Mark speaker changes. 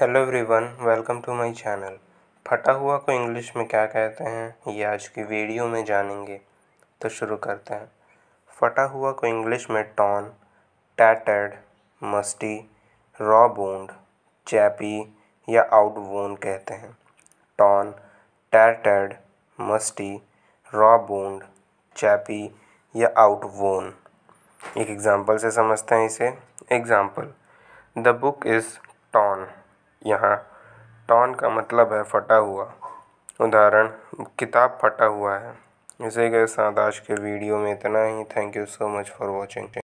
Speaker 1: hello everyone welcome to my channel फटा हुआ को इंग्लिश में क्या कहते हैं ये आज की वीडियो में जानेंगे तो शुरू करते हैं फटा हुआ को इंग्लिश में torn tattered musty raw boned chappy या आउट वोन्ड कहते हैं torn tattered musty raw boned chappy या आउट वोन एक एग्ज़ाम्पल से समझते हैं इसे एग्ज़ाम्पल द बुक इज़ यहाँ टॉन का मतलब है फटा हुआ उदाहरण किताब
Speaker 2: फटा हुआ है
Speaker 3: इसे के साथ आज के वीडियो में इतना ही thank you so much for watching